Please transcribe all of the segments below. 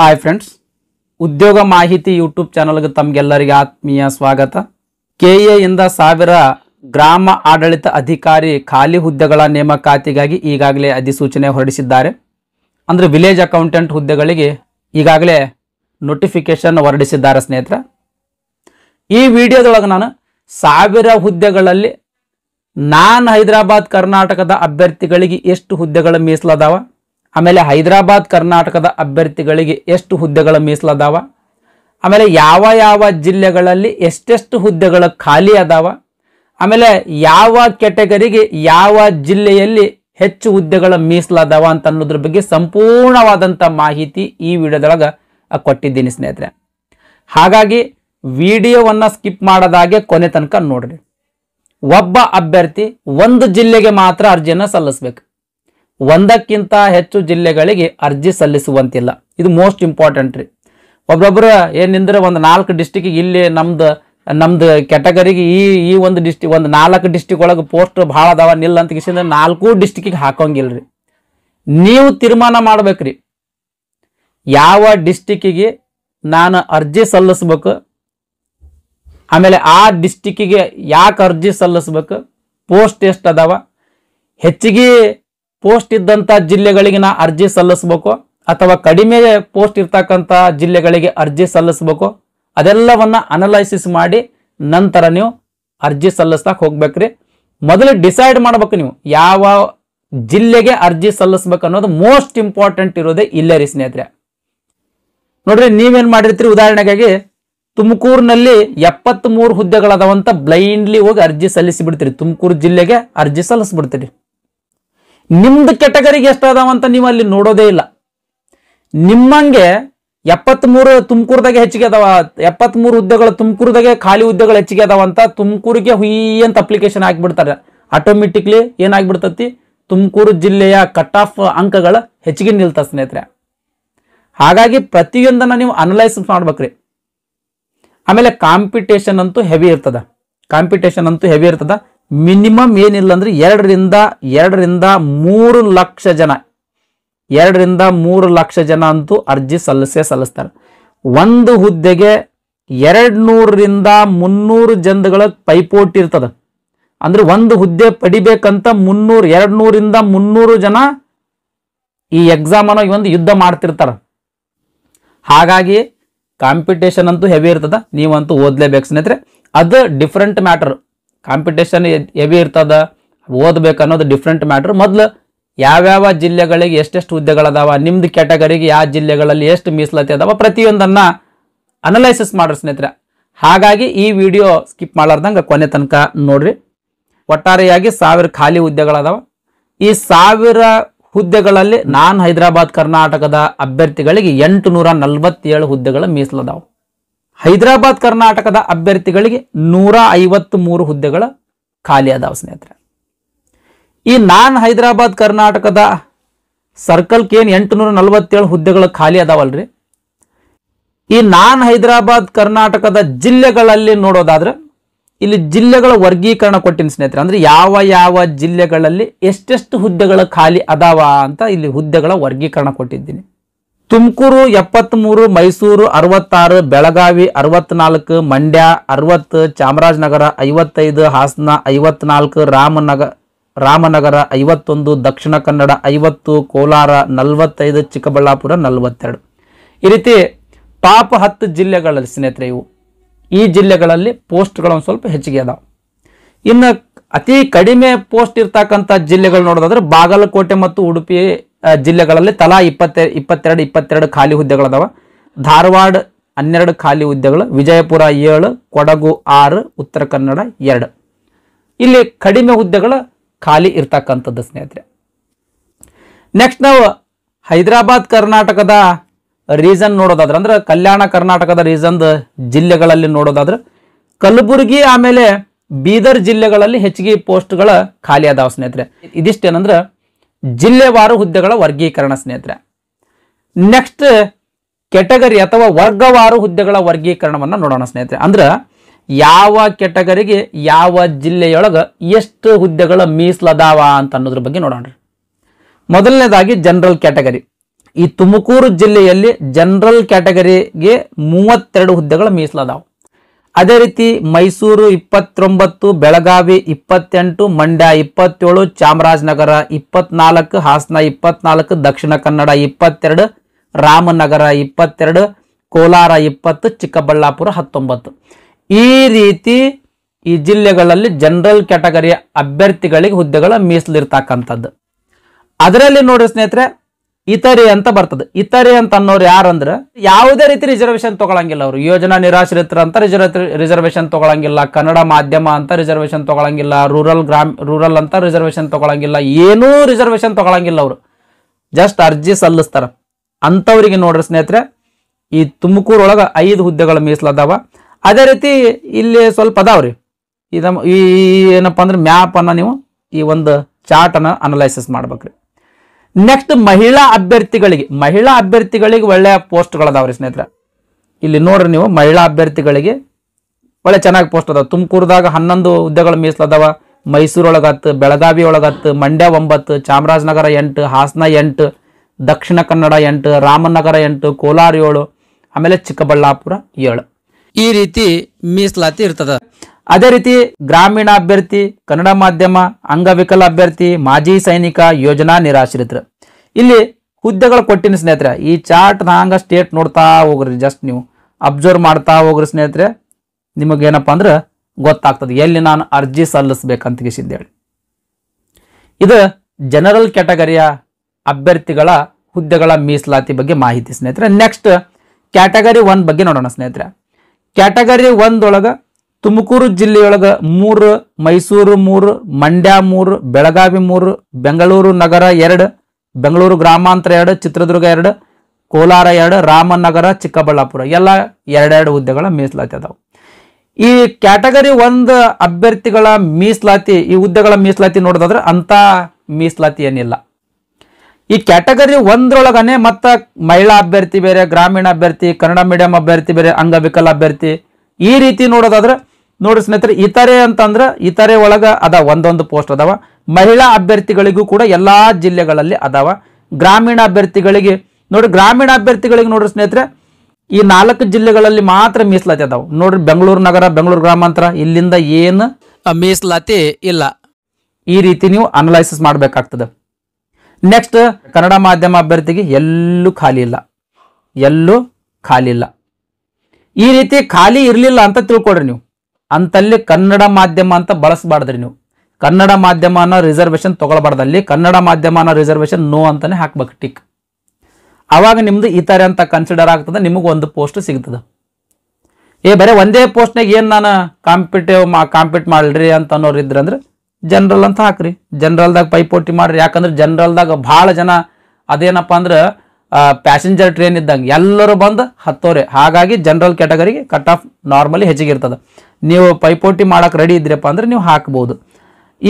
hi friends ಉದ್ಯೋಗ ಮಾಹಿತಿ YouTube ಚಾನಲ್ಗೆ ತಮಗೆಲ್ಲರಿಗೆ ಆತ್ಮೀಯ ಸ್ವಾಗತ ಕೆ ಇಂದ ಸಾವಿರ ಗ್ರಾಮ ಆಡಳಿತ ಅಧಿಕಾರಿ ಖಾಲಿ ಹುದ್ದೆಗಳ ನೇಮಕಾತಿಗಾಗಿ ಈಗಾಗಲೇ ಅಧಿಸೂಚನೆ ಹೊರಡಿಸಿದ್ದಾರೆ ಅಂದರೆ ವಿಲೇಜ್ ಅಕೌಂಟೆಂಟ್ ಹುದ್ದೆಗಳಿಗೆ ಈಗಾಗಲೇ ನೋಟಿಫಿಕೇಷನ್ ಹೊರಡಿಸಿದ್ದಾರೆ ಸ್ನೇಹಿತರೆ ಈ ವಿಡಿಯೋದೊಳಗೆ ನಾನು ಸಾವಿರ ಹುದ್ದೆಗಳಲ್ಲಿ ನಾನ್ ಹೈದರಾಬಾದ್ ಕರ್ನಾಟಕದ ಅಭ್ಯರ್ಥಿಗಳಿಗೆ ಎಷ್ಟು ಹುದ್ದೆಗಳು ಮೀಸಲಾದಾವ ಆಮೇಲೆ ಹೈದರಾಬಾದ್ ಕರ್ನಾಟಕದ ಅಭ್ಯರ್ಥಿಗಳಿಗೆ ಎಷ್ಟು ಹುದ್ದೆಗಳ ಮೀಸಲದಾವ ಆಮೇಲೆ ಯಾವ ಯಾವ ಜಿಲ್ಲೆಗಳಲ್ಲಿ ಎಷ್ಟೆಷ್ಟು ಹುದ್ದೆಗಳು ಖಾಲಿ ಅದಾವ ಆಮೇಲೆ ಯಾವ ಕೆಟಗರಿಗೆ ಯಾವ ಜಿಲ್ಲೆಯಲ್ಲಿ ಹೆಚ್ಚು ಹುದ್ದೆಗಳ ಮೀಸಲಾದವ ಅಂತ ಅನ್ನೋದ್ರ ಬಗ್ಗೆ ಸಂಪೂರ್ಣವಾದಂಥ ಮಾಹಿತಿ ಈ ವಿಡಿಯೋದೊಳಗೆ ಕೊಟ್ಟಿದ್ದೀನಿ ಸ್ನೇಹಿತರೆ ಹಾಗಾಗಿ ವಿಡಿಯೋವನ್ನು ಸ್ಕಿಪ್ ಮಾಡೋದಾಗೆ ಕೊನೆ ತನಕ ನೋಡ್ರಿ ಒಬ್ಬ ಅಭ್ಯರ್ಥಿ ಒಂದು ಜಿಲ್ಲೆಗೆ ಮಾತ್ರ ಅರ್ಜಿಯನ್ನು ಸಲ್ಲಿಸ್ಬೇಕು ಒಂದಕ್ಕಿಂತ ಹೆಚ್ಚು ಜಿಲ್ಲೆಗಳಿಗೆ ಅರ್ಜಿ ಸಲ್ಲಿಸುವಂತಿಲ್ಲ ಇದು ಮೋಸ್ಟ್ ಇಂಪಾರ್ಟೆಂಟ್ ರೀ ಒಬ್ರೊಬ್ರು ಏನಿಂದ್ರೆ ಒಂದು ನಾಲ್ಕು ಡಿಸ್ಟಿಕ್ ಇಲ್ಲಿ ನಮ್ದು ನಮ್ದು ಕೆಟಗರಿಗೆ ಈ ಈ ಒಂದು ಡಿಸ್ಟಿಕ್ ಒಂದು ನಾಲ್ಕು ಡಿಸ್ಟಿಕ್ ಒಳಗೆ ಪೋಸ್ಟ್ ಭಾಳ ಅದಾವ ನಿಲ್ಲ ಅಂತ ಕಿಸಿಂದ ನಾಲ್ಕು ಡಿಸ್ಟಿಕ್ಕಿಗೆ ರೀ ನೀವು ತೀರ್ಮಾನ ಮಾಡ್ಬೇಕ್ರಿ ಯಾವ ಡಿಸ್ಟಿಕ್ಕಿಗೆ ನಾನು ಅರ್ಜಿ ಸಲ್ಲಿಸ್ಬೇಕು ಆಮೇಲೆ ಆ ಡಿಸ್ಟಿಕ್ಕಿಗೆ ಯಾಕೆ ಅರ್ಜಿ ಸಲ್ಲಿಸ್ಬೇಕು ಪೋಸ್ಟ್ ಎಷ್ಟು ಅದಾವ ಹೆಚ್ಚಿಗೆ ಪೋಸ್ಟ್ ಇದ್ದಂತ ಜಿಲ್ಲೆಗಳಿಗೆ ನಾ ಅರ್ಜಿ ಸಲ್ಲಿಸಬೇಕು ಅಥವಾ ಕಡಿಮೆ ಪೋಸ್ಟ್ ಇರ್ತಕ್ಕಂಥ ಜಿಲ್ಲೆಗಳಿಗೆ ಅರ್ಜಿ ಸಲ್ಲಿಸಬೇಕು ಅದೆಲ್ಲವನ್ನ ಅನಲೈಸಿಸ್ ಮಾಡಿ ನಂತರ ನೀವು ಅರ್ಜಿ ಸಲ್ಲಿಸ್ತಾಕ್ ಹೋಗ್ಬೇಕ್ರಿ ಮೊದಲು ಡಿಸೈಡ್ ಮಾಡ್ಬೇಕು ನೀವು ಯಾವ ಜಿಲ್ಲೆಗೆ ಅರ್ಜಿ ಸಲ್ಲಿಸ್ಬೇಕು ಅನ್ನೋದು ಮೋಸ್ಟ್ ಇಂಪಾರ್ಟೆಂಟ್ ಇರೋದೇ ಇಲ್ಲೇ ರೀ ಸ್ನೇಹಿತರೆ ನೋಡ್ರಿ ನೀವೇನ್ ಮಾಡಿರ್ತೀರಿ ಉದಾಹರಣೆಗಾಗಿ ತುಮಕೂರಿನಲ್ಲಿ ಎಪ್ಪತ್ತ್ ಮೂರು ಹುದ್ದೆಗಳಾದವಂತ ಬ್ಲೈಂಡ್ಲಿ ಹೋಗಿ ಅರ್ಜಿ ಸಲ್ಲಿಸಿ ಬಿಡ್ತೀರಿ ತುಮಕೂರು ಜಿಲ್ಲೆಗೆ ಅರ್ಜಿ ಸಲ್ಲಿಸ್ಬಿಡ್ತೀರಿ ನಿಮ್ದು ಕೆಟಗರಿಗೆ ಅಂತ ನೀವು ಅಲ್ಲಿ ನೋಡೋದೇ ಇಲ್ಲ ನಿಮ್ಮಂಗೆ ಎಪ್ಪತ್ಮೂರು ತುಮಕೂರ್ದಾಗ ಹೆಚ್ಚಿಗೆ ಅದಾವ ಎಪ್ಪತ್ಮೂರು ಹುದ್ದೆಗಳು ತುಮಕೂರ್ದಾಗೆ ಖಾಲಿ ಹುದ್ದೆಗಳು ಹೆಚ್ಚಿಗೆ ಅದಾವ ಅಂತ ತುಮಕೂರಿಗೆ ಹುಯ್ಯಂತ ಅಂತ ಅಪ್ಲಿಕೇಶನ್ ಹಾಕ್ಬಿಡ್ತಾರೆ ಆಟೋಮೆಟಿಕ್ಲಿ ಏನಾಗ್ಬಿಡ್ತತಿ ತುಮಕೂರು ಜಿಲ್ಲೆಯ ಕಟ್ ಆಫ್ ಅಂಕಗಳು ಹೆಚ್ಚಿಗೆ ನಿಲ್ತ ಸ್ನೇಹಿತರೆ ಹಾಗಾಗಿ ಪ್ರತಿಯೊಂದನ್ನು ನೀವು ಅನಲೈಸ್ ಮಾಡ್ಬೇಕ್ರಿ ಆಮೇಲೆ ಕಾಂಪಿಟೇಷನ್ ಅಂತೂ ಹೆವಿ ಇರ್ತದ ಕಾಂಪಿಟೇಷನ್ ಅಂತೂ ಹೆವಿ ಇರ್ತದ ಮಿನಿಮಮ್ ಏನಿಲ್ಲ ಅಂದ್ರೆ ಎರಡರಿಂದ ಎರಡರಿಂದ ಮೂರು ಲಕ್ಷ ಜನ ಎರಡರಿಂದ ಮೂರು ಲಕ್ಷ ಜನ ಅಂತೂ ಅರ್ಜಿ ಸಲ್ಲಿಸೇ ಸಲ್ಲಿಸ್ತಾರೆ ಒಂದು ಹುದ್ದೆಗೆ ಎರಡು ನೂರರಿಂದ ಮುನ್ನೂರು ಜನಗಳ ಪೈಪೋಟಿ ಇರ್ತದೆ ಅಂದರೆ ಒಂದು ಹುದ್ದೆ ಪಡಿಬೇಕಂತ ಮುನ್ನೂರು ಎರಡು ನೂರಿಂದ ಮುನ್ನೂರು ಜನ ಈ ಅನ್ನೋ ಒಂದು ಯುದ್ಧ ಮಾಡ್ತಿರ್ತಾರೆ ಹಾಗಾಗಿ ಕಾಂಪಿಟೇಷನ್ ಅಂತೂ ಹೆವಿ ಇರ್ತದ ನೀವಂತೂ ಓದಲೇಬೇಕು ಸ್ನೇಹಿತರೆ ಅದು ಡಿಫ್ರೆಂಟ್ ಮ್ಯಾಟರ್ ಕಾಂಪಿಟೇಷನ್ ಎವಿ ಇರ್ತದ ಓದ್ಬೇಕು ಅನ್ನೋದು ಡಿಫ್ರೆಂಟ್ ಮ್ಯಾಟ್ರ್ ಮೊದಲು ಯಾವ್ಯಾವ ಜಿಲ್ಲೆಗಳಿಗೆ ಎಷ್ಟೆಷ್ಟು ಹುದ್ದೆಗಳದಾವ ನಿಮ್ದು ಕ್ಯಾಟಗರಿಗೆ ಯಾವ ಜಿಲ್ಲೆಗಳಲ್ಲಿ ಎಷ್ಟು ಮೀಸಲಾತಿ ಅದಾವ ಪ್ರತಿಯೊಂದನ್ನು ಅನಲೈಸಿಸ್ ಮಾಡ್ರಿ ಸ್ನೇಹಿತರೆ ಹಾಗಾಗಿ ಈ ವಿಡಿಯೋ ಸ್ಕಿಪ್ ಮಾಡಲಾರ್ದಂಗೆ ಕೊನೆ ತನಕ ನೋಡ್ರಿ ಒಟ್ಟಾರೆಯಾಗಿ ಸಾವಿರ ಖಾಲಿ ಹುದ್ದೆಗಳದಾವ ಈ ಸಾವಿರ ಹುದ್ದೆಗಳಲ್ಲಿ ನಾನ್ ಹೈದರಾಬಾದ್ ಕರ್ನಾಟಕದ ಅಭ್ಯರ್ಥಿಗಳಿಗೆ ಎಂಟು ನೂರ ನಲವತ್ತೇಳು ಹುದ್ದೆಗಳ ಮೀಸಲದಾವು ಹೈದರಾಬಾದ್ ಕರ್ನಾಟಕದ ಅಭ್ಯರ್ಥಿಗಳಿಗೆ ನೂರ ಐವತ್ತು ಮೂರು ಹುದ್ದೆಗಳ ಖಾಲಿ ಅದಾವ ಸ್ನೇಹಿತರೆ ಈ ನಾನ್ ಹೈದರಾಬಾದ್ ಕರ್ನಾಟಕದ ಸರ್ಕಲ್ಗೆ ಏನು ಎಂಟುನೂರ ನಲವತ್ತೇಳು ಹುದ್ದೆಗಳು ಖಾಲಿ ಅದಾವಲ್ರಿ ಈ ನಾನ್ ಹೈದರಾಬಾದ್ ಕರ್ನಾಟಕದ ಜಿಲ್ಲೆಗಳಲ್ಲಿ ನೋಡೋದಾದ್ರೆ ಇಲ್ಲಿ ಜಿಲ್ಲೆಗಳ ವರ್ಗೀಕರಣ ಕೊಟ್ಟಿನ ಸ್ನೇಹಿತರೆ ಅಂದರೆ ಯಾವ ಯಾವ ಜಿಲ್ಲೆಗಳಲ್ಲಿ ಎಷ್ಟೆಷ್ಟು ಹುದ್ದೆಗಳ ಖಾಲಿ ಅದಾವ ಅಂತ ಇಲ್ಲಿ ಹುದ್ದೆಗಳ ವರ್ಗೀಕರಣ ಕೊಟ್ಟಿದ್ದೀನಿ ತುಮಕೂರು ಎಪ್ಪತ್ತ್ಮೂರು ಮೈಸೂರು ಅರವತ್ತಾರು ಬೆಳಗಾವಿ ಅರವತ್ನಾಲ್ಕು ಮಂಡ್ಯ ಅರವತ್ತು ಚಾಮರಾಜನಗರ ಐವತ್ತೈದು ಹಾಸನ ಐವತ್ನಾಲ್ಕು ರಾಮನಗ ರಾಮನಗರ ಐವತ್ತೊಂದು ದಕ್ಷಿಣ ಕನ್ನಡ ಐವತ್ತು ಕೋಲಾರ ನಲವತ್ತೈದು ಚಿಕ್ಕಬಳ್ಳಾಪುರ ನಲವತ್ತೆರಡು ಈ ರೀತಿ ಟಾಪ್ ಹತ್ತು ಜಿಲ್ಲೆಗಳಲ್ಲಿ ಸ್ನೇಹಿತರೆ ಇವು ಈ ಜಿಲ್ಲೆಗಳಲ್ಲಿ ಪೋಸ್ಟ್ಗಳನ್ನು ಸ್ವಲ್ಪ ಹೆಚ್ಚಿಗೆ ಅದಾವೆ ಇನ್ನು ಅತಿ ಕಡಿಮೆ ಪೋಸ್ಟ್ ಇರ್ತಕ್ಕಂಥ ಜಿಲ್ಲೆಗಳು ನೋಡೋದಾದ್ರೆ ಬಾಗಲಕೋಟೆ ಮತ್ತು ಉಡುಪಿ ಜಿಲ್ಲೆಗಳಲ್ಲಿ ತಲಾ ಇಪ್ಪತ್ತೆ ಇಪ್ಪತ್ತೆರಡು ಇಪ್ಪತ್ತೆರಡು ಖಾಲಿ ಹುದ್ದೆಗಳದಾವ ಧಾರವಾಡ ಹನ್ನೆರಡು ಖಾಲಿ ಹುದ್ದೆಗಳು ವಿಜಯಪುರ ಏಳು ಕೊಡಗು ಆರು ಉತ್ತರ ಕನ್ನಡ ಎರಡು ಇಲ್ಲಿ ಕಡಿಮೆ ಹುದ್ದೆಗಳು ಖಾಲಿ ಇರ್ತಕ್ಕಂಥದ್ದು ಸ್ನೇಹಿತರೆ ನೆಕ್ಸ್ಟ್ ನಾವು ಹೈದರಾಬಾದ್ ಕರ್ನಾಟಕದ ರೀಸನ್ ನೋಡೋದಾದ್ರೆ ಅಂದ್ರೆ ಕಲ್ಯಾಣ ಕರ್ನಾಟಕದ ರೀಸನ್ ಜಿಲ್ಲೆಗಳಲ್ಲಿ ನೋಡೋದಾದ್ರೆ ಕಲಬುರಗಿ ಆಮೇಲೆ ಬೀದರ್ ಜಿಲ್ಲೆಗಳಲ್ಲಿ ಹೆಚ್ಚಿಗೆ ಪೋಸ್ಟ್ಗಳು ಖಾಲಿ ಅದಾವ ಸ್ನೇಹಿತರೆ ಇದಿಷ್ಟೇನಂದ್ರೆ ಜಿಲ್ಲೆವಾರು ಹುದ್ದೆಗಳ ವರ್ಗೀಕರಣ ಸ್ನೇಹಿತರೆ ನೆಕ್ಸ್ಟ್ ಕೆಟಗರಿ ಅಥವಾ ವರ್ಗವಾರು ಹುದ್ದೆಗಳ ವರ್ಗೀಕರಣವನ್ನು ನೋಡೋಣ ಸ್ನೇಹಿತರೆ ಅಂದ್ರೆ ಯಾವ ಕೆಟಗರಿಗೆ ಯಾವ ಜಿಲ್ಲೆಯೊಳಗೆ ಎಷ್ಟು ಹುದ್ದೆಗಳ ಮೀಸಲದಾವ ಅಂತ ಅನ್ನೋದ್ರ ಬಗ್ಗೆ ನೋಡೋಣ ಮೊದಲನೇದಾಗಿ ಜನರಲ್ ಕ್ಯಾಟಗರಿ ಈ ತುಮಕೂರು ಜಿಲ್ಲೆಯಲ್ಲಿ ಜನರಲ್ ಕ್ಯಾಟಗರಿಗೆ ಮೂವತ್ತೆರಡು ಹುದ್ದೆಗಳ ಮೀಸಲದಾವ ಅದೇ ರೀತಿ ಮೈಸೂರು ಇಪ್ಪತ್ತೊಂಬತ್ತು ಬೆಳಗಾವಿ ಇಪ್ಪತ್ತೆಂಟು ಮಂಡ್ಯ ಇಪ್ಪತ್ತೇಳು ಚಾಮರಾಜನಗರ ಇಪ್ಪತ್ನಾಲ್ಕು ಹಾಸನ ಇಪ್ಪತ್ನಾಲ್ಕು ದಕ್ಷಿಣ ಕನ್ನಡ ಇಪ್ಪತ್ತೆರಡು ರಾಮನಗರ ಇಪ್ಪತ್ತೆರಡು ಕೋಲಾರ ಇಪ್ಪತ್ತು ಚಿಕ್ಕಬಳ್ಳಾಪುರ ಹತ್ತೊಂಬತ್ತು ಈ ರೀತಿ ಈ ಜಿಲ್ಲೆಗಳಲ್ಲಿ ಜನರಲ್ ಕ್ಯಾಟಗರಿಯ ಅಭ್ಯರ್ಥಿಗಳಿಗೆ ಹುದ್ದೆಗಳ ಮೀಸಲಿರ್ತಕ್ಕಂಥದ್ದು ಅದರಲ್ಲಿ ನೋಡಿ ಸ್ನೇಹಿತರೆ ಇತರೆ ಅಂತ ಬರ್ತದೆ ಇತರೆ ಅಂತ ಅನ್ನೋರು ಯಾರಂದ್ರೆ ಯಾವುದೇ ರೀತಿ ರಿಸರ್ವೇಶನ್ ತಗೊಳಂಗಿಲ್ಲ ಅವರು ಯೋಜನಾ ನಿರಾಶ್ರಿತರ ಅಂತ ರಿಸರ್ವೇಶನ್ ತಗೊಳಂಗಿಲ್ಲ ಕನ್ನಡ ಮಾಧ್ಯಮ ಅಂತ ರಿಸರ್ವೇಶನ್ ತಗೊಳಂಗಿಲ್ಲ ರೂರಲ್ ಗ್ರಾಮ್ ರೂರಲ್ ಅಂತ ರಿಸರ್ವೇಶನ್ ತಗೊಳಂಗಿಲ್ಲ ಏನೂ ರಿಸರ್ವೇಶನ್ ತಗೊಳಂಗಿಲ್ಲ ಅವರು ಜಸ್ಟ್ ಅರ್ಜಿ ಸಲ್ಲಿಸ್ತಾರ ಅಂಥವ್ರಿಗೆ ನೋಡ್ರಿ ಸ್ನೇಹಿತರೆ ಈ ತುಮಕೂರೊಳಗೆ ಐದು ಹುದ್ದೆಗಳು ಮೀಸಲಾದವ ಅದೇ ರೀತಿ ಇಲ್ಲಿ ಸ್ವಲ್ಪ ಅದಾವ್ರಿ ಈ ಈ ಏನಪ್ಪ ಅಂದ್ರೆ ಮ್ಯಾಪನ್ನು ನೀವು ಈ ಒಂದು ಚಾರ್ಟನ್ನು ಅನಲೈಸಿಸ್ ಮಾಡ್ಬೇಕ್ರಿ ನೆಕ್ಸ್ಟ್ ಮಹಿಳಾ ಅಭ್ಯರ್ಥಿಗಳಿಗೆ ಮಹಿಳಾ ಅಭ್ಯರ್ಥಿಗಳಿಗೆ ಒಳ್ಳೆಯ ಪೋಸ್ಟ್ಗಳದಾವ್ರಿ ಸ್ನೇಹಿತರೆ ಇಲ್ಲಿ ನೋಡ್ರಿ ನೀವು ಮಹಿಳಾ ಅಭ್ಯರ್ಥಿಗಳಿಗೆ ಒಳ್ಳೆ ಚೆನ್ನಾಗಿ ಪೋಸ್ಟ್ ಅದಾವ ತುಮಕೂರದಾಗ ಹನ್ನೊಂದು ಹುದ್ದೆಗಳು ಮೀಸಲದಾವ ಮೈಸೂರೊಳಗತ್ತು ಬೆಳಗಾವಿ ಒಳಗತ್ತು ಮಂಡ್ಯ ಒಂಬತ್ತು ಚಾಮರಾಜನಗರ ಎಂಟು ಹಾಸನ ಎಂಟು ದಕ್ಷಿಣ ಕನ್ನಡ ಎಂಟು ರಾಮನಗರ ಎಂಟು ಕೋಲಾರ ಏಳು ಆಮೇಲೆ ಚಿಕ್ಕಬಳ್ಳಾಪುರ ಏಳು ಈ ರೀತಿ ಮೀಸಲಾತಿ ಇರ್ತದೆ ಅದೇ ರೀತಿ ಗ್ರಾಮೀಣ ಅಭ್ಯರ್ಥಿ ಕನ್ನಡ ಮಾಧ್ಯಮ ಅಂಗವಿಕಲ ಅಭ್ಯರ್ಥಿ ಮಾಜಿ ಸೈನಿಕ ಯೋಜನಾ ನಿರಾಶ್ರಿತರು ಇಲ್ಲಿ ಹುದ್ದೆಗಳು ಕೊಟ್ಟಿನ ಸ್ನೇಹಿತರೆ ಈ ಚಾರ್ಟ್ ಹಂಗ ಸ್ಟೇಟ್ ನೋಡ್ತಾ ಹೋಗ್ರಿ ಜಸ್ಟ್ ನೀವು ಅಬ್ಸರ್ವ್ ಮಾಡ್ತಾ ಹೋಗ್ರಿ ಸ್ನೇಹಿತರೆ ನಿಮಗೇನಪ್ಪ ಅಂದ್ರೆ ಗೊತ್ತಾಗ್ತದೆ ಎಲ್ಲಿ ನಾನು ಅರ್ಜಿ ಸಲ್ಲಿಸ್ಬೇಕಂತ ಹೇಳಿ ಇದು ಜನರಲ್ ಕ್ಯಾಟಗರಿಯ ಅಭ್ಯರ್ಥಿಗಳ ಹುದ್ದೆಗಳ ಮೀಸಲಾತಿ ಬಗ್ಗೆ ಮಾಹಿತಿ ಸ್ನೇಹಿತರೆ ನೆಕ್ಸ್ಟ್ ಕ್ಯಾಟಗರಿ ಒನ್ ಬಗ್ಗೆ ನೋಡೋಣ ಸ್ನೇಹಿತರೆ ಕ್ಯಾಟಗರಿ ಒಂದೊಳಗೆ ತುಮಕೂರು ಜಿಲ್ಲೆಯೊಳಗ ಮೂರು ಮೈಸೂರು ಮೂರು ಮಂಡ್ಯ ಮೂರು ಬೆಳಗಾವಿ ಮೂರು ಬೆಂಗಳೂರು ನಗರ ಎರಡು ಬೆಂಗಳೂರು ಗ್ರಾಮಾಂತರ ಎರಡು ಚಿತ್ರದುರ್ಗ ಎರಡು ಕೋಲಾರ ಎರಡು ರಾಮನಗರ ಚಿಕ್ಕಬಳ್ಳಾಪುರ ಎಲ್ಲ ಎರಡೆರಡು ಹುದ್ದೆಗಳ ಮೀಸಲಾತಿ ಅದಾವೆ ಈ ಕ್ಯಾಟಗರಿ ಒಂದು ಅಭ್ಯರ್ಥಿಗಳ ಮೀಸಲಾತಿ ಈ ಹುದ್ದೆಗಳ ಮೀಸಲಾತಿ ನೋಡೋದಾದ್ರೆ ಅಂಥ ಮೀಸಲಾತಿ ಏನಿಲ್ಲ ಈ ಕ್ಯಾಟಗರಿ ಒಂದರೊಳಗನೆ ಮತ್ತು ಮಹಿಳಾ ಅಭ್ಯರ್ಥಿ ಬೇರೆ ಗ್ರಾಮೀಣ ಅಭ್ಯರ್ಥಿ ಕನ್ನಡ ಮೀಡಿಯಂ ಅಭ್ಯರ್ಥಿ ಬೇರೆ ಅಂಗವಿಕಲ ಅಭ್ಯರ್ಥಿ ಈ ರೀತಿ ನೋಡೋದಾದ್ರೆ ನೋಡಿ ಸ್ನೇಹಿತರೆ ಇತರೆ ಅಂತಂದ್ರೆ ಇತರೆ ಒಳಗೆ ಅದ ಒಂದೊಂದು ಪೋಸ್ಟ್ ಅದಾವ ಮಹಿಳಾ ಅಭ್ಯರ್ಥಿಗಳಿಗೂ ಕೂಡ ಎಲ್ಲಾ ಜಿಲ್ಲೆಗಳಲ್ಲಿ ಅದಾವ ಗ್ರಾಮೀಣ ಅಭ್ಯರ್ಥಿಗಳಿಗೆ ನೋಡಿ ಗ್ರಾಮೀಣ ಅಭ್ಯರ್ಥಿಗಳಿಗೆ ನೋಡ್ರಿ ಸ್ನೇಹಿತರೆ ಈ ನಾಲ್ಕು ಜಿಲ್ಲೆಗಳಲ್ಲಿ ಮಾತ್ರ ಮೀಸಲಾತಿ ಅದಾವ ನೋಡ್ರಿ ಬೆಂಗಳೂರು ನಗರ ಬೆಂಗಳೂರು ಗ್ರಾಮಾಂತರ ಇಲ್ಲಿಂದ ಏನು ಮೀಸಲಾತಿ ಇಲ್ಲ ಈ ರೀತಿ ನೀವು ಅನಲೈಸಿಸ್ ಮಾಡಬೇಕಾಗ್ತದೆ ನೆಕ್ಸ್ಟ್ ಕನ್ನಡ ಮಾಧ್ಯಮ ಅಭ್ಯರ್ಥಿಗೆ ಎಲ್ಲೂ ಖಾಲಿ ಇಲ್ಲ ಎಲ್ಲೂ ಖಾಲಿ ಇಲ್ಲ ಈ ರೀತಿ ಖಾಲಿ ಇರಲಿಲ್ಲ ಅಂತ ತಿಳ್ಕೊಡ್ರಿ ನೀವು ಅಂತಲ್ಲಿ ಕನ್ನಡ ಮಾಧ್ಯಮ ಅಂತ ಬಳಸಬಾರ್ದ್ರಿ ನೀವು ಕನ್ನಡ ಮಾಧ್ಯಮ ಮಾಧ್ಯಮನ ರಿಸರ್ವೇಷನ್ ತೊಗೊಳ್ಬಾರ್ದಲ್ಲಿ ಕನ್ನಡ ಮಾಧ್ಯಮ ಅನ್ನೋ ರಿಸರ್ವೇಷನ್ ನೋ ಅಂತಾನೆ ಹಾಕ್ಬೇಕು ಟಿಕ್ ಅವಾಗ ನಿಮ್ದು ಈ ಥರ ಅಂತ ಕನ್ಸಿಡರ್ ಆಗ್ತದೆ ನಿಮಗೆ ಒಂದು ಪೋಸ್ಟ್ ಸಿಗ್ತದೆ ಏ ಬರೀ ಒಂದೇ ಪೋಸ್ಟ್ನಾಗ ಏನು ನಾನು ಕಾಂಪಿಟೇವ್ ಮಾ ಕಾಂಪೀಟ್ ಮಾಡ್ರಿ ಅಂತ ಅನ್ನೋರು ಇದ್ರಂದ್ರೆ ಜನರಲ್ ಅಂತ ಹಾಕ್ರಿ ಜನರಲ್ದಾಗ ಪೈಪೋಟಿ ಮಾಡ್ರಿ ಯಾಕಂದ್ರೆ ಜನರಲ್ದಾಗ ಭಾಳ ಜನ ಅದೇನಪ್ಪ ಅಂದ್ರೆ ಪ್ಯಾಸೆಂಜರ್ ಟ್ರೈನ್ ಇದ್ದಂಗೆ ಎಲ್ಲರೂ ಬಂದು ಹತ್ತೋರೆ ಹಾಗಾಗಿ ಜನರಲ್ ಕ್ಯಾಟಗರಿಗೆ ಕಟ್ ಆಫ್ ನಾರ್ಮಲಿ ಹೆಚ್ಚಿಗೆ ಇರ್ತದೆ ನೀವು ಪೈಪೋಟಿ ಮಾಡೋಕೆ ರೆಡಿ ಇದ್ರಪ್ಪ ಅಂದ್ರೆ ನೀವು ಹಾಕ್ಬೋದು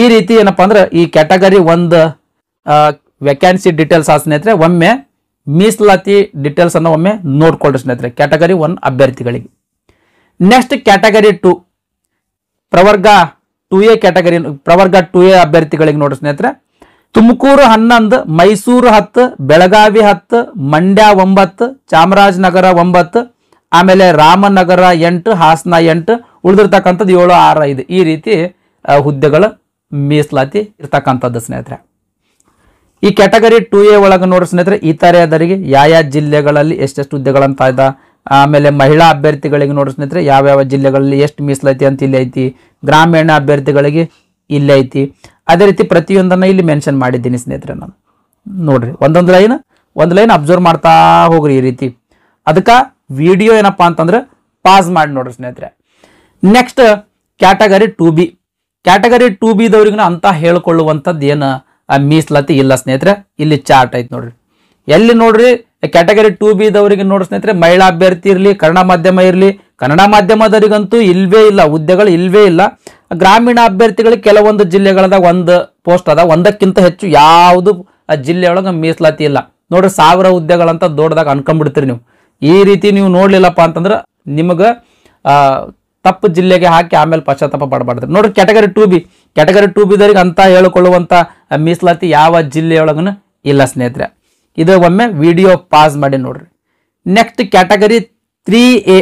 ಈ ರೀತಿ ಏನಪ್ಪ ಅಂದ್ರೆ ಈ ಕ್ಯಾಟಗರಿ ಒಂದು ವೆಕ್ಯಾನ್ಸಿ ಡೀಟೇಲ್ಸ್ ಆ ಸ್ನೇಹಿತರೆ ಒಮ್ಮೆ ಮೀಸಲಾತಿ ಅನ್ನು ಒಮ್ಮೆ ನೋಡ್ಕೊಳ್ಳಿ ಸ್ನೇಹಿತರೆ ಕ್ಯಾಟಗರಿ ಒನ್ ಅಭ್ಯರ್ಥಿಗಳಿಗೆ ನೆಕ್ಸ್ಟ್ ಕ್ಯಾಟಗರಿ ಟು ಪ್ರವರ್ಗ ಟು ಎ ಕ್ಯಾಟಗರಿ ಪ್ರವರ್ಗ ಟು ಎ ಅಭ್ಯರ್ಥಿಗಳಿಗೆ ನೋಡಿ ಸ್ನೇಹಿತರೆ ತುಮಕೂರು ಹನ್ನೊಂದು ಮೈಸೂರು ಹತ್ತು ಬೆಳಗಾವಿ ಹತ್ತು ಮಂಡ್ಯ ಒಂಬತ್ತು ಚಾಮರಾಜನಗರ ಒಂಬತ್ತು ಆಮೇಲೆ ರಾಮನಗರ ಎಂಟು ಹಾಸನ ಎಂಟು ಉಳಿದಿರ್ತಕ್ಕಂಥದ್ದು ಏಳು ಆರು ಐದು ಈ ರೀತಿ ಹುದ್ದೆಗಳು ಮೀಸಲಾತಿ ಇರ್ತಕ್ಕಂಥದ್ದು ಸ್ನೇಹಿತರೆ ಈ ಕ್ಯಾಟಗರಿ ಟು ಎ ಒಳಗೆ ನೋಡಿ ಸ್ನೇಹಿತರೆ ಅದರಿಗೆ ಯಾವ ಯಾವ ಜಿಲ್ಲೆಗಳಲ್ಲಿ ಎಷ್ಟೆಷ್ಟು ಹುದ್ದೆಗಳಂತ ಇದೆ ಆಮೇಲೆ ಮಹಿಳಾ ಅಭ್ಯರ್ಥಿಗಳಿಗೆ ನೋಡಿ ಸ್ನೇಹಿತರೆ ಯಾವ್ಯಾವ ಜಿಲ್ಲೆಗಳಲ್ಲಿ ಎಷ್ಟು ಮೀಸಲಾತಿ ಅಂತ ಇಲ್ಲಿ ಐತಿ ಗ್ರಾಮೀಣ ಅಭ್ಯರ್ಥಿಗಳಿಗೆ ಇಲ್ಲೇ ಐತಿ ಅದೇ ರೀತಿ ಪ್ರತಿಯೊಂದನ್ನು ಇಲ್ಲಿ ಮೆನ್ಷನ್ ಮಾಡಿದ್ದೀನಿ ಸ್ನೇಹಿತರೆ ನಾನು ನೋಡ್ರಿ ಒಂದೊಂದು ಲೈನ್ ಒಂದು ಲೈನ್ ಅಬ್ಸರ್ವ್ ಮಾಡ್ತಾ ಹೋಗ್ರಿ ಈ ರೀತಿ ಅದಕ್ಕೆ ವಿಡಿಯೋ ಏನಪ್ಪ ಅಂತಂದ್ರೆ ಪಾಸ್ ಮಾಡಿ ನೋಡ್ರಿ ಸ್ನೇಹಿತರೆ next category two B category two ಬಿದವ್ರಿಗೂ ಅಂತ ಹೇಳ್ಕೊಳ್ಳುವಂಥದ್ದು ಏನು ಮೀಸಲಾತಿ ಇಲ್ಲ ಸ್ನೇಹಿತರೆ ಇಲ್ಲಿ ಚಾರ್ಟ್ ಐತಿ ನೋಡ್ರಿ ಎಲ್ಲಿ ನೋಡ್ರಿ ಕ್ಯಾಟಗರಿ ಟು ಬಿದವರಿಗೆ ನೋಡ್ರಿ ಸ್ನೇಹಿತರೆ ಮಹಿಳಾ ಅಭ್ಯರ್ಥಿ ಇರಲಿ ಕನ್ನಡ ಮಾಧ್ಯಮ ಇರಲಿ ಕನ್ನಡ ಮಾಧ್ಯಮದವರಿಗಂತೂ ಇಲ್ವೇ ಇಲ್ಲ ಹುದ್ದೆಗಳು ಇಲ್ವೇ ಇಲ್ಲ ಗ್ರಾಮೀಣ ಅಭ್ಯರ್ಥಿಗಳಿಗೆ ಕೆಲವೊಂದು ಜಿಲ್ಲೆಗಳದಾಗ ಒಂದು ಪೋಸ್ಟ್ ಅದ ಒಂದಕ್ಕಿಂತ ಹೆಚ್ಚು ಯಾವುದು ಜಿಲ್ಲೆಯೊಳಗೆ ಮೀಸಲಾತಿ ಇಲ್ಲ ನೋಡ್ರಿ ಸಾವಿರ ಹುದ್ದೆಗಳಂತ ದೊಡ್ಡದಾಗ ಅನ್ಕೊಂಡ್ಬಿಡ್ತೀರಿ ನೀವು ಈ ರೀತಿ ನೀವು ನೋಡ್ಲಿಲ್ಲಪ್ಪ ಅಂತಂದ್ರೆ ನಿಮಗೆ ತಪ್ಪು ಜಿಲ್ಲೆಗೆ ಹಾಕಿ ಆಮೇಲೆ ಪಶ್ಚಾತ್ತಾಪ ಪಡಬಾರ್ದು ನೋಡ್ರಿ category two B category two ಬಿದವರಿಗೆ ಅಂತ ಹೇಳಿಕೊಳ್ಳುವಂಥ ಮೀಸಲಾತಿ ಯಾವ ಜಿಲ್ಲೆಯೊಳಗೂ ಇಲ್ಲ ಸ್ನೇಹಿತರೆ ಇದು ಒಮ್ಮೆ ವಿಡಿಯೋ ಪಾಸ್ ಮಾಡಿ ನೋಡ್ರಿ next category three A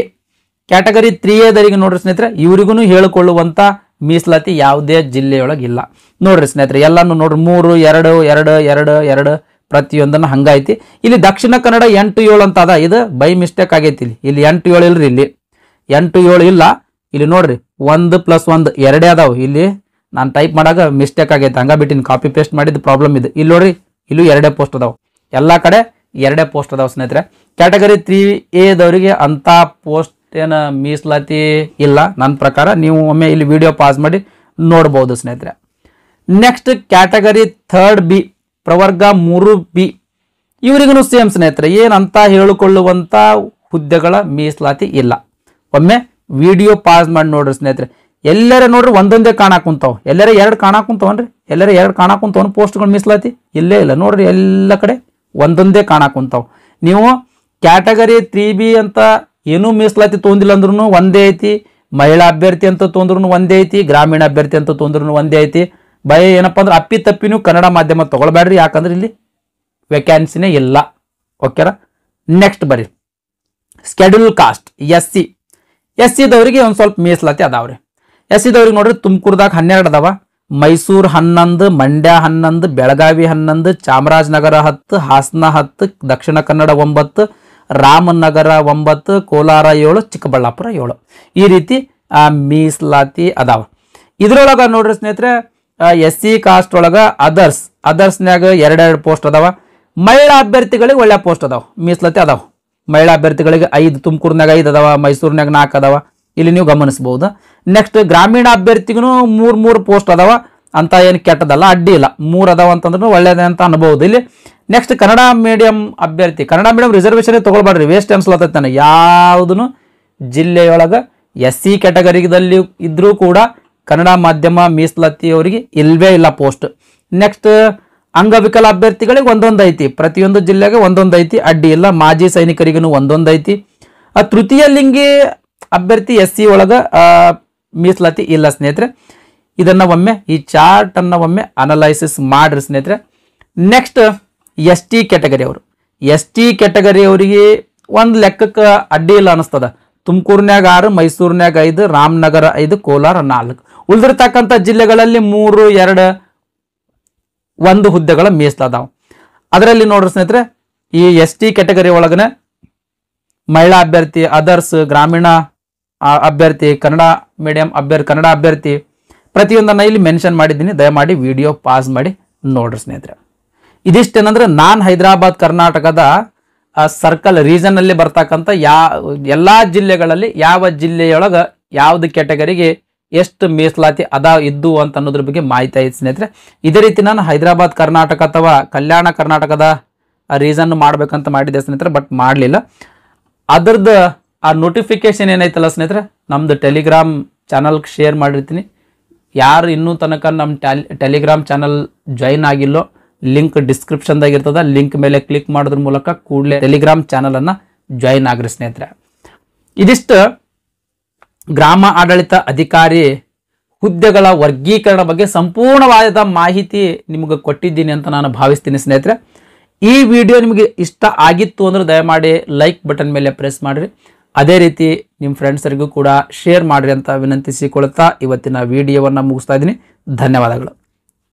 category three ಎದರಿಗೆ ನೋಡ್ರಿ ಸ್ನೇಹಿತರೆ ಇವ್ರಿಗೂ ಹೇಳಿಕೊಳ್ಳುವಂಥ ಮೀಸಲಾತಿ ಯಾವುದೇ ಜಿಲ್ಲೆಯೊಳಗೆ ಇಲ್ಲ ನೋಡ್ರಿ ಸ್ನೇಹಿತರೆ ಎಲ್ಲಾನು ನೋಡ್ರಿ ಮೂರು ಎರಡು ಎರಡು ಎರಡು ಎರಡು ಪ್ರತಿಯೊಂದನ್ನು ಹಂಗೈತಿ ಇಲ್ಲಿ ದಕ್ಷಿಣ ಕನ್ನಡ ಎಂಟು ಏಳು ಅಂತ ಅದ ಇದು ಬೈ ಮಿಸ್ಟೇಕ್ ಆಗೈತಿ ಇಲ್ಲಿ ಇಲ್ಲಿ ಎಂಟು ಏಳು ಇಲ್ರಿ ಇಲ್ಲಿ ಎಂಟು ಏಳು ಇಲ್ಲ ಇಲ್ಲಿ ನೋಡ್ರಿ ಒಂದು ಪ್ಲಸ್ ಒಂದು ಎರಡೇ ಅದಾವು ಇಲ್ಲಿ ನಾನು ಟೈಪ್ ಮಾಡಾಗ ಮಿಸ್ಟೇಕ್ ಆಗೈತೆ ಹಂಗ ಬಿಟ್ಟಿನ ಕಾಪಿ ಪೇಸ್ಟ್ ಮಾಡಿದ ಪ್ರಾಬ್ಲಮ್ ಇದೆ ಇಲ್ಲಿ ನೋಡ್ರಿ ಇಲ್ಲೂ ಎರಡೇ ಪೋಸ್ಟ್ ಅದಾವೆ ಎಲ್ಲ ಕಡೆ ಎರಡೇ ಪೋಸ್ಟ್ ಅದಾವೆ ಸ್ನೇಹಿತರೆ ಕ್ಯಾಟಗರಿ ತ್ರೀ ಎದವರಿಗೆ ಅಂಥ ಪೋಸ್ಟ್ ಏನು ಮೀಸಲಾತಿ ಇಲ್ಲ ನನ್ನ ಪ್ರಕಾರ ನೀವು ಒಮ್ಮೆ ಇಲ್ಲಿ ವಿಡಿಯೋ ಪಾಸ್ ಮಾಡಿ ನೋಡ್ಬೋದು ಸ್ನೇಹಿತರೆ ನೆಕ್ಸ್ಟ್ ಕ್ಯಾಟಗರಿ ಥರ್ಡ್ ಬಿ ಪ್ರವರ್ಗ ಮೂರು ಬಿ ಇವರಿಗೂ ಸೇಮ್ ಸ್ನೇಹಿತರೆ ಏನಂತ ಹೇಳಿಕೊಳ್ಳುವಂಥ ಹುದ್ದೆಗಳ ಮೀಸಲಾತಿ ಇಲ್ಲ ಒಮ್ಮೆ ವಿಡಿಯೋ ಪಾಸ್ ಮಾಡಿ ನೋಡ್ರಿ ಸ್ನೇಹಿತರೆ ಎಲ್ಲರ ನೋಡ್ರಿ ಒಂದೊಂದೇ ಕಾಣಾಕುಂತಾವ್ ಎಲ್ಲರ ಎರಡು ಕಾಣಾಕುಂತವನ್ರಿ ಎಲ್ಲರ ಎರಡು ಕಾಣಾಕುಂತವನ್ ಪೋಸ್ಟ್ಗಳು ಮೀಸಲಾತಿ ಇಲ್ಲೇ ಇಲ್ಲ ನೋಡ್ರಿ ಎಲ್ಲ ಕಡೆ ಒಂದೊಂದೇ ಕಾಣಾಕುಂತಾವ್ ನೀವು ಕ್ಯಾಟಗರಿ ತ್ರೀ ಬಿ ಅಂತ ಏನೂ ಮೀಸಲಾತಿ ತೊಂದಿಲ್ಲ ಅಂದ್ರೂ ಒಂದೇ ಐತಿ ಮಹಿಳಾ ಅಭ್ಯರ್ಥಿ ಅಂತ ತೊಂದ್ರೂ ಒಂದೇ ಐತಿ ಗ್ರಾಮೀಣ ಅಭ್ಯರ್ಥಿ ಅಂತ ತೊಂದ್ರೂ ಒಂದೇ ಐತಿ ಭಯ ಏನಪ್ಪ ಅಂದ್ರೆ ಅಪ್ಪಿ ತಪ್ಪಿನೂ ಕನ್ನಡ ಮಾಧ್ಯಮ ತೊಗೊಳ್ಬೇಡ್ರಿ ಯಾಕಂದ್ರೆ ಇಲ್ಲಿ ವೆಕ್ಯಾನ್ಸಿನೇ ಇಲ್ಲ ಓಕೆರ ನೆಕ್ಸ್ಟ್ ಬರ್ರಿ schedule caste S C S ಸಿದವ್ರಿಗೆ ಒಂದು ಸ್ವಲ್ಪ ಮೀಸಲಾತಿ ಅದಾವ್ರಿ ಎಸ್ ಸಿದವ್ರಿಗೆ ನೋಡ್ರಿ ತುಮಕೂರ್ದಾಗ ಹನ್ನೆರಡು ಅದಾವ ಮೈಸೂರು ಹನ್ನೊಂದು ಮಂಡ್ಯ ಹನ್ನೊಂದು ಬೆಳಗಾವಿ ಹನ್ನೊಂದು ಚಾಮರಾಜನಗರ ಹತ್ತು ಹಾಸನ ಹತ್ತು ದಕ್ಷಿಣ ಕನ್ನಡ ಒಂಬತ್ತು ರಾಮನಗರ ಒಂಬತ್ತು ಕೋಲಾರ ಏಳು ಚಿಕ್ಕಬಳ್ಳಾಪುರ ಏಳು ಈ ರೀತಿ ಮೀಸಲಾತಿ ಅದಾವ ಇದರೊಳಗೆ ನೋಡ್ರಿ ಸ್ನೇಹಿತರೆ ಎಸ್ ಸಿ ಕಾಸ್ಟ್ ಒಳಗೆ ಅದರ್ಸ್ ಅದರ್ಸ್ನಾಗ ಎರಡೆರಡು ಪೋಸ್ಟ್ ಅದಾವ ಮಹಿಳಾ ಅಭ್ಯರ್ಥಿಗಳಿಗೆ ಒಳ್ಳೆ ಪೋಸ್ಟ್ ಅದಾವ ಮೀಸಲಾತಿ ಅದಾವ ಮಹಿಳಾ ಅಭ್ಯರ್ಥಿಗಳಿಗೆ ಐದು ತುಮಕೂರಿನಾಗ ಐದು ಅದಾವ ಮೈಸೂರಿನಾಗ ನಾಲ್ಕು ಅದಾವ ಇಲ್ಲಿ ನೀವು ಗಮನಿಸಬಹುದು ನೆಕ್ಸ್ಟ್ ಗ್ರಾಮೀಣ ಅಭ್ಯರ್ಥಿಗೂ ಮೂರು ಮೂರು ಪೋಸ್ಟ್ ಅದಾವ ಅಂತ ಏನು ಕೆಟ್ಟದಲ್ಲ ಅಡ್ಡಿ ಇಲ್ಲ ಮೂರು ಅದಾವ ಅಂತಂದ್ರೂ ಒಳ್ಳೇದೇ ಅಂತ ಅನ್ಬೋದು ಇಲ್ಲಿ ನೆಕ್ಸ್ಟ್ ಕನ್ನಡ ಮೀಡಿಯಂ ಅಭ್ಯರ್ಥಿ ಕನ್ನಡ ಮೀಡಿಯಂ ರಿಸರ್ವೇಷನ್ ತೊಗೊಳ್ಬಾಡ್ರಿ ವೇಸ್ಟ್ ಅನ್ಸ್ಲತ್ತೈತೆ ನನಗೆ ಯಾವುದನ್ನು ಜಿಲ್ಲೆಯೊಳಗೆ ಎಸ್ ಸಿ ಕ್ಯಾಟಗರಿದಲ್ಲಿ ಇದ್ದರೂ ಕೂಡ ಕನ್ನಡ ಮಾಧ್ಯಮ ಮೀಸಲಾತಿ ಅವರಿಗೆ ಇಲ್ಲವೇ ಇಲ್ಲ ಪೋಸ್ಟ್ ನೆಕ್ಸ್ಟ್ ಅಂಗವಿಕಲ ಅಭ್ಯರ್ಥಿಗಳಿಗೆ ಒಂದೊಂದು ಐತಿ ಪ್ರತಿಯೊಂದು ಜಿಲ್ಲೆಗೆ ಒಂದೊಂದು ಐತಿ ಅಡ್ಡಿ ಇಲ್ಲ ಮಾಜಿ ಸೈನಿಕರಿಗೂ ಒಂದೊಂದು ಐತಿ ಆ ತೃತೀಯ ಲಿಂಗಿ ಅಭ್ಯರ್ಥಿ ಎಸ್ ಸಿ ಒಳಗೆ ಮೀಸಲಾತಿ ಇಲ್ಲ ಸ್ನೇಹಿತರೆ ಇದನ್ನು ಒಮ್ಮೆ ಈ ಚಾರ್ಟನ್ನು ಒಮ್ಮೆ ಅನಲೈಸಿಸ್ ಮಾಡಿರಿ ಸ್ನೇಹಿತರೆ ನೆಕ್ಸ್ಟ್ ಎಸ್ ಟಿ ಕ್ಯಾಟಗರಿ ಅವರು ಎಸ್ ಟಿ ಕ್ಯಾಟಗರಿ ಅವರಿಗೆ ಒಂದು ಲೆಕ್ಕಕ್ಕೆ ಅಡ್ಡಿ ಇಲ್ಲ ಅನಿಸ್ತದ ಆರು ಮೈಸೂರಿನಾಗ ಐದು ರಾಮನಗರ ಐದು ಕೋಲಾರ ನಾಲ್ಕು ಉಳಿದಿರ್ತಕ್ಕಂಥ ಜಿಲ್ಲೆಗಳಲ್ಲಿ ಮೂರು ಎರಡು ಒಂದು ಹುದ್ದೆಗಳ ಮೀಸಲಾದವು ಅದರಲ್ಲಿ ನೋಡ್ರಿ ಸ್ನೇಹಿತರೆ ಈ ಎಸ್ ಟಿ ಕ್ಯಾಟಗರಿ ಒಳಗನೆ ಮಹಿಳಾ ಅಭ್ಯರ್ಥಿ ಅದರ್ಸ್ ಗ್ರಾಮೀಣ ಅಭ್ಯರ್ಥಿ ಕನ್ನಡ ಮೀಡಿಯಂ ಅಭ್ಯರ್ಥಿ ಕನ್ನಡ ಅಭ್ಯರ್ಥಿ ಪ್ರತಿಯೊಂದನ್ನು ಇಲ್ಲಿ ಮೆನ್ಷನ್ ಮಾಡಿದ್ದೀನಿ ದಯಮಾಡಿ ವಿಡಿಯೋ ಪಾಸ್ ಮಾಡಿ ನೋಡ್ರಿ ಸ್ನೇಹಿತರೆ ಇದಿಷ್ಟೇನಂದ್ರೆ ನಾನ್ ಹೈದರಾಬಾದ್ ಕರ್ನಾಟಕದ ಸರ್ಕಲ್ ರೀಸನ್ನಲ್ಲಿ ಬರ್ತಕ್ಕಂಥ ಯಾ ಎಲ್ಲ ಜಿಲ್ಲೆಗಳಲ್ಲಿ ಯಾವ ಜಿಲ್ಲೆಯೊಳಗೆ ಯಾವ್ದು ಕೆಟಗರಿಗೆ ಎಷ್ಟು ಮೀಸಲಾತಿ ಅದ ಇದ್ದು ಅಂತ ಅನ್ನೋದ್ರ ಬಗ್ಗೆ ಮಾಹಿತಿ ಐತಿ ಸ್ನೇಹಿತರೆ ಇದೇ ರೀತಿ ನಾನು ಹೈದರಾಬಾದ್ ಕರ್ನಾಟಕ ಅಥವಾ ಕಲ್ಯಾಣ ಕರ್ನಾಟಕದ ರೀಸನ್ ಮಾಡ್ಬೇಕಂತ ಮಾಡಿದ್ದೆ ಸ್ನೇಹಿತರೆ ಬಟ್ ಮಾಡಲಿಲ್ಲ ಅದ್ರದ್ದು ಆ ನೋಟಿಫಿಕೇಶನ್ ಏನೈತಲ್ಲ ಸ್ನೇಹಿತರೆ ನಮ್ದು ಟೆಲಿಗ್ರಾಮ್ ಚಾನಲ್ ಶೇರ್ ಮಾಡಿರ್ತೀನಿ ಯಾರು ಇನ್ನೂ ತನಕ ನಮ್ಮ ಟೆಲಿಗ್ರಾಮ್ ಚಾನಲ್ ಜಾಯಿನ್ ಆಗಿಲ್ಲೋ ಲಿಂಕ್ ಡಿಸ್ಕ್ರಿಪ್ಷನ್ದಾಗ ಇರ್ತದ ಲಿಂಕ್ ಮೇಲೆ ಕ್ಲಿಕ್ ಮಾಡೋದ್ರ ಮೂಲಕ ಕೂಡಲೇ ಟೆಲಿಗ್ರಾಮ್ ಚಾನಲನ್ನು ಜಾಯಿನ್ ಆಗ್ರಿ ಸ್ನೇಹಿತರೆ ಇದಿಷ್ಟು ಗ್ರಾಮ ಆಡಳಿತ ಅಧಿಕಾರಿ ಹುದ್ದೆಗಳ ವರ್ಗೀಕರಣ ಬಗ್ಗೆ ಸಂಪೂರ್ಣವಾದ ಮಾಹಿತಿ ನಿಮಗೆ ಕೊಟ್ಟಿದ್ದೀನಿ ಅಂತ ನಾನು ಭಾವಿಸ್ತೀನಿ ಸ್ನೇಹಿತರೆ ಈ ವಿಡಿಯೋ ನಿಮಗೆ ಇಷ್ಟ ಆಗಿತ್ತು ಅಂದ್ರೆ ದಯಮಾಡಿ ಲೈಕ್ ಬಟನ್ ಮೇಲೆ ಪ್ರೆಸ್ ಮಾಡಿರಿ ಅದೇ ರೀತಿ ನಿಮ್ಮ ಫ್ರೆಂಡ್ಸರಿಗೂ ಕೂಡ ಶೇರ್ ಮಾಡಿರಿ ಅಂತ ವಿನಂತಿಸಿಕೊಳ್ತಾ ಇವತ್ತಿನ ವಿಡಿಯೋವನ್ನು ಮುಗಿಸ್ತಾ ಇದ್ದೀನಿ ಧನ್ಯವಾದಗಳು